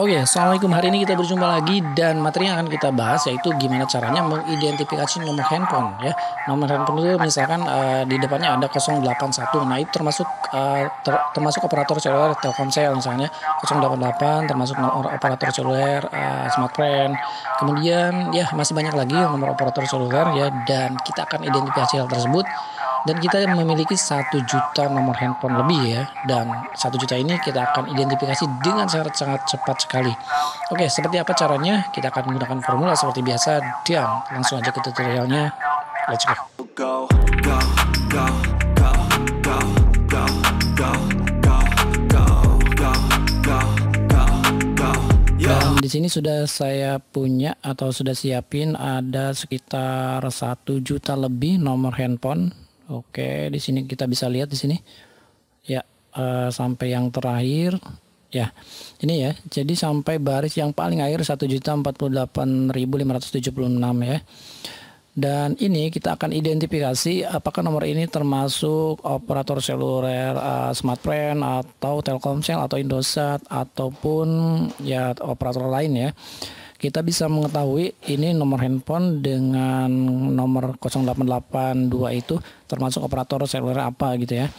Oke, okay, Assalamualaikum. Hari ini kita berjumpa lagi dan materi yang akan kita bahas yaitu gimana caranya mengidentifikasi nomor handphone ya. Nomor handphone itu misalkan uh, di depannya ada 081. Nah, itu termasuk uh, ter termasuk operator seluler Telkomsel misalnya 088 termasuk nomor operator seluler uh, eh, Smartfren. Kemudian ya masih banyak lagi nomor operator seluler ya dan kita akan identifikasi hal tersebut dan kita memiliki satu juta nomor handphone lebih ya dan satu juta ini kita akan identifikasi dengan sangat sangat cepat sekali oke seperti apa caranya kita akan menggunakan formula seperti biasa dan langsung aja ke tutorialnya let's go, go, go, di sini sudah saya punya atau sudah siapin ada sekitar satu juta lebih nomor handphone Oke, di sini kita bisa lihat di sini. Ya, uh, sampai yang terakhir ya ini ya jadi sampai baris yang paling akhir 1.048.576 ya dan ini kita akan identifikasi apakah nomor ini termasuk operator seluler uh, eh, Smartfren atau Telkomsel atau Indosat ataupun ya operator lain ya kita bisa mengetahui ini nomor handphone dengan nomor 0882 itu termasuk operator seluler apa gitu ya.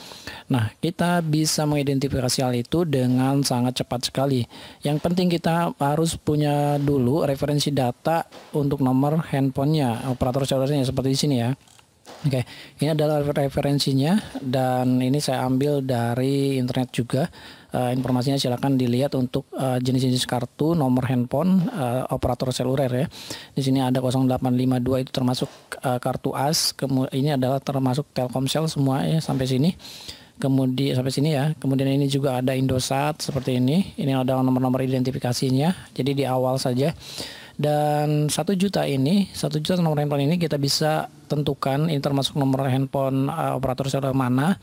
Nah, kita bisa mengidentifikasi hal itu dengan sangat cepat sekali. Yang penting kita harus punya dulu referensi data untuk nomor handphonenya, operator selulernya seperti di sini ya. Oke, ini adalah referensinya dan ini saya ambil dari internet juga uh, informasinya silakan dilihat untuk jenis eh, jenis-jenis kartu, nomor handphone, uh, operator seluler ya. Di sini ada 0852 itu termasuk uh, kartu AS, kemudian ini adalah termasuk Telkomsel semua ya sampai sini. Kemudian sampai sini ya. Kemudian ini juga ada Indosat seperti ini. Ini ada nomor-nomor identifikasinya. Jadi di awal saja dan satu juta ini satu juta nomor handphone ini kita bisa tentukan ini termasuk nomor handphone uh, operator seluler mana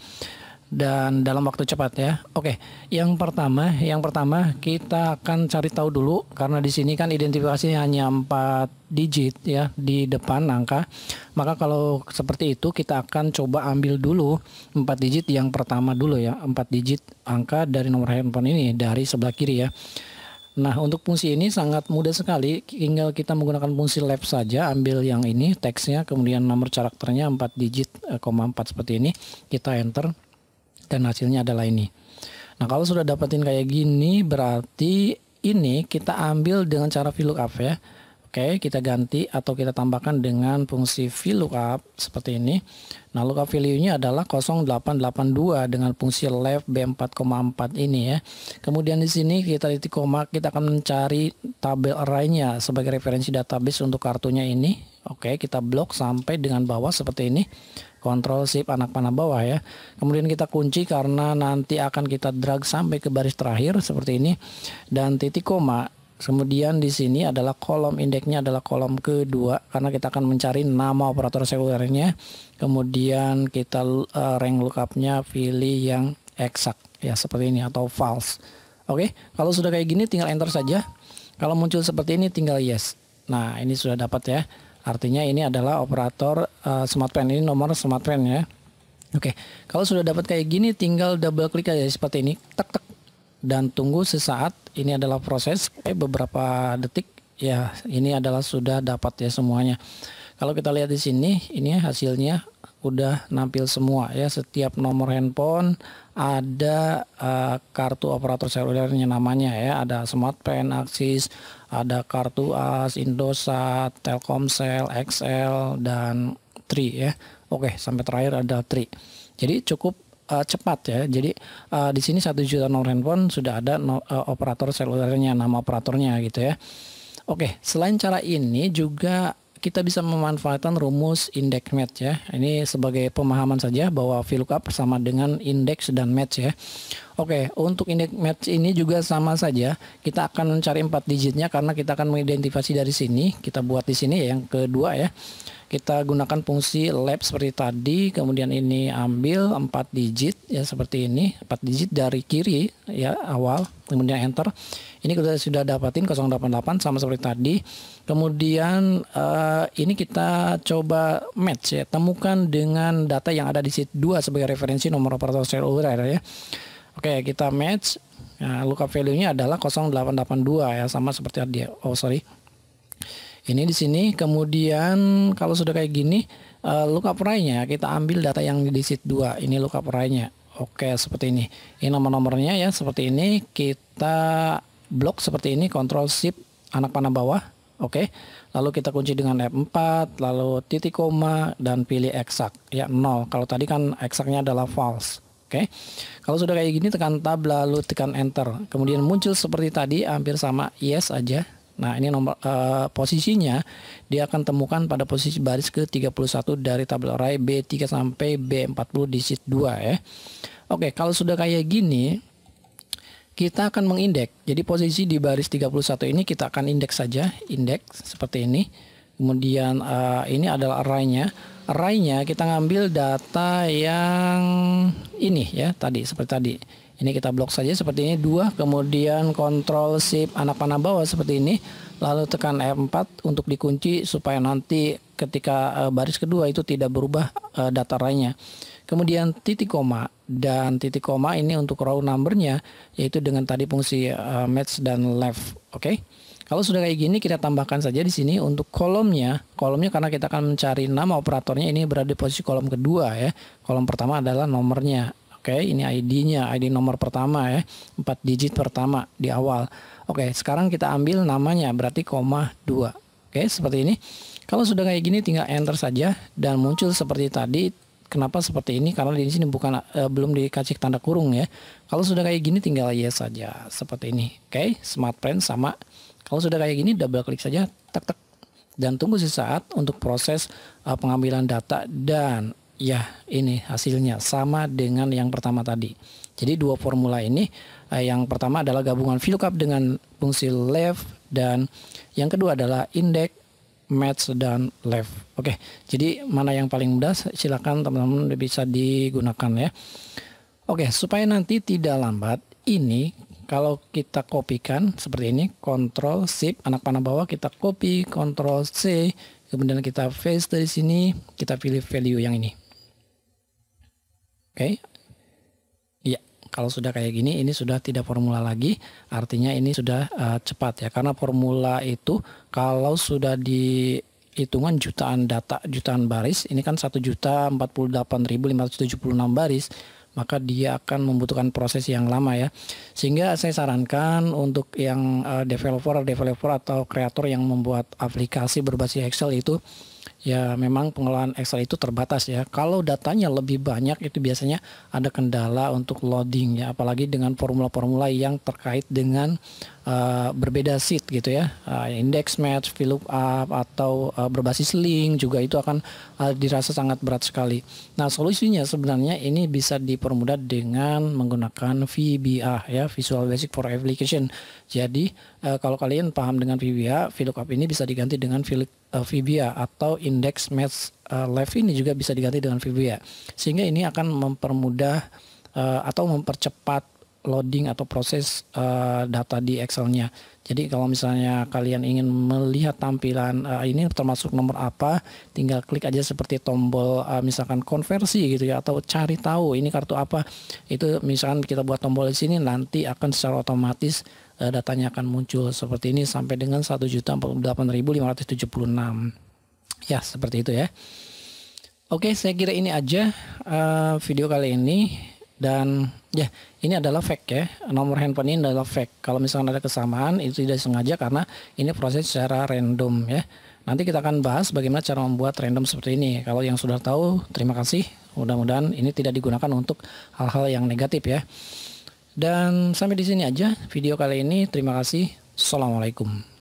dan dalam waktu cepat ya. Oke, yang pertama, yang pertama kita akan cari tahu dulu karena di sini kan identifikasinya hanya empat digit ya di depan angka. Maka kalau seperti itu kita akan coba ambil dulu empat digit yang pertama dulu ya, empat digit angka dari nomor handphone ini dari sebelah kiri ya. Nah, untuk fungsi ini sangat mudah sekali. Tinggal kita menggunakan fungsi left saja, ambil yang ini teksnya, kemudian nomor karakternya 4 digit, eh, koma 4 seperti ini, kita enter dan hasilnya adalah ini. Nah kalau sudah dapetin kayak gini berarti ini kita ambil dengan cara VLOOKUP ya. Oke, kita ganti atau kita tambahkan dengan fungsi VLOOKUP seperti ini. Nah, lookup value-nya adalah 0882 dengan fungsi left B4,4 ini ya. Kemudian di sini kita titik koma, kita akan mencari tabel array-nya sebagai referensi database untuk kartunya ini. Oke, kita blok sampai dengan bawah seperti ini kontrol Shift anak panah bawah ya. Kemudian kita kunci karena nanti akan kita drag sampai ke baris terakhir seperti ini dan titik koma. Kemudian di sini adalah kolom indeksnya adalah kolom kedua karena kita akan mencari nama operator sekulernya. Kemudian kita uh, rank lookupnya pilih yang eksak ya seperti ini atau false. Oke, kalau sudah kayak gini tinggal enter saja. Kalau muncul seperti ini tinggal yes. Nah, ini sudah dapat ya. Artinya ini adalah operator uh, eh, smartpen ini nomor smartpen ya. Oke, okay. kalau sudah dapat kayak gini tinggal double klik aja seperti ini, tek tek dan tunggu sesaat. Ini adalah proses eh, beberapa detik ya. Ini adalah sudah dapat ya semuanya. Kalau kita lihat di sini, ini hasilnya udah nampil semua ya setiap nomor handphone ada uh, kartu operator selulernya namanya ya ada Smartpen, Axis, ada kartu AS, Indosat, Telkomsel, XL dan Tri ya. Oke, sampai terakhir ada Tri. Jadi cukup uh, cepat ya. Jadi uh, di sini satu juta nomor handphone sudah ada no, uh, operator selulernya, nama operatornya gitu ya. Oke, selain cara ini juga kita bisa memanfaatkan rumus indeks match ya. Ini sebagai pemahaman saja bahwa VLOOKUP sama dengan indeks dan match ya. Oke, untuk indeks match ini juga sama saja. Kita akan mencari empat digitnya karena kita akan mengidentifikasi dari sini. Kita buat di sini ya, yang kedua ya kita gunakan fungsi lab seperti tadi kemudian ini ambil 4 digit ya seperti ini 4 digit dari kiri ya awal kemudian enter ini kita sudah dapatin 088 sama seperti tadi kemudian uh, ini kita coba match ya temukan dengan data yang ada di sheet 2 sebagai referensi nomor operator seluler ya oke kita match nah, lookup value-nya adalah 0882 ya sama seperti tadi oh sorry ini di sini kemudian kalau sudah kayak gini uh, eh, lookup array-nya kita ambil data yang di sheet 2 ini lookup array-nya oke seperti ini ini nomor-nomornya ya seperti ini kita blok seperti ini control shift anak panah bawah Oke, lalu kita kunci dengan F4, lalu titik koma dan pilih eksak ya nol Kalau tadi kan eksaknya adalah false. Oke. Okay. Kalau sudah kayak gini tekan tab lalu tekan enter. Kemudian muncul seperti tadi hampir sama yes aja Nah, ini nomor uh, posisinya dia akan temukan pada posisi baris ke-31 dari tabel array B3 sampai B40 di sheet 2 ya. Oke, kalau sudah kayak gini kita akan mengindeks. Jadi posisi di baris 31 ini kita akan indeks saja, indeks seperti ini. Kemudian uh, ini adalah arraynya. Arraynya kita ngambil data yang ini ya, tadi seperti tadi ini kita blok saja seperti ini dua, kemudian kontrol shift anak panah bawah seperti ini, lalu tekan F4 e untuk dikunci supaya nanti ketika eh, baris kedua itu tidak berubah eh, dataranya Kemudian titik koma dan titik koma ini untuk row numbernya yaitu dengan tadi fungsi eh, match dan left, oke? Okay? Kalau sudah kayak gini kita tambahkan saja di sini untuk kolomnya. Kolomnya karena kita akan mencari nama operatornya ini berada di posisi kolom kedua ya. Kolom pertama adalah nomornya. Oke, okay, ini ID-nya, ID nomor pertama ya, 4 digit pertama di awal. Oke, okay, sekarang kita ambil namanya, berarti koma 2. Oke, okay, seperti ini. Kalau sudah kayak gini tinggal enter saja dan muncul seperti tadi. Kenapa seperti ini? Karena di sini bukan e, belum dikasih tanda kurung ya. Kalau sudah kayak gini tinggal yes saja seperti ini. Oke, smart print sama. Kalau sudah kayak gini double klik saja, tek tek dan tunggu sesaat untuk proses uh, pengambilan data dan Ya, ini hasilnya sama dengan yang pertama tadi. Jadi dua formula ini eh, yang pertama adalah gabungan VLOOKUP dengan fungsi left dan yang kedua adalah indeks match dan left. Oke, jadi mana yang paling mudah silakan teman-teman bisa digunakan ya. Oke, supaya nanti tidak lambat ini kalau kita kopikan seperti ini Ctrl Shift anak panah bawah kita copy Ctrl C kemudian kita paste dari sini kita pilih value yang ini Oke. Okay. Iya, kalau sudah kayak gini ini sudah tidak formula lagi, artinya ini sudah uh, cepat ya. Karena formula itu kalau sudah di hitungan jutaan data, jutaan baris, ini kan 1 juta 48.576 baris, maka dia akan membutuhkan proses yang lama ya. Sehingga saya sarankan untuk yang eh, developer, developer atau kreator yang membuat aplikasi berbasis Excel itu ya memang pengelolaan Excel itu terbatas ya. Kalau datanya lebih banyak itu biasanya ada kendala untuk loading ya, apalagi dengan formula-formula yang terkait dengan uh, berbeda sheet gitu ya, uh, index match, fill up atau uh, berbasis link juga itu akan uh, dirasa sangat berat sekali. Nah solusinya sebenarnya ini bisa dipermudah dengan menggunakan VBA ya, Visual Basic for Application. Jadi uh, kalau kalian paham dengan VBA, fill up ini bisa diganti dengan fill uh, eh, Fibia atau indeks match eh, uh, ini juga bisa diganti dengan Fibia sehingga ini akan mempermudah uh, atau mempercepat loading atau proses uh, data di Excel-nya. Jadi kalau misalnya kalian ingin melihat tampilan uh, ini termasuk nomor apa, tinggal klik aja seperti tombol uh, misalkan konversi gitu ya atau cari tahu ini kartu apa. Itu misalkan kita buat tombol di sini nanti akan secara otomatis uh, datanya akan muncul seperti ini sampai dengan 1.048.576. Ya, seperti itu ya. Oke, saya kira ini aja uh, video kali ini. Dan ya ini adalah fake ya nomor handphone ini adalah fake. Kalau misalnya ada kesamaan itu tidak sengaja karena ini proses secara random ya. Nanti kita akan bahas bagaimana cara membuat random seperti ini. Kalau yang sudah tahu terima kasih. Mudah-mudahan ini tidak digunakan untuk hal-hal yang negatif ya. Dan sampai di sini aja video kali ini. Terima kasih. Assalamualaikum.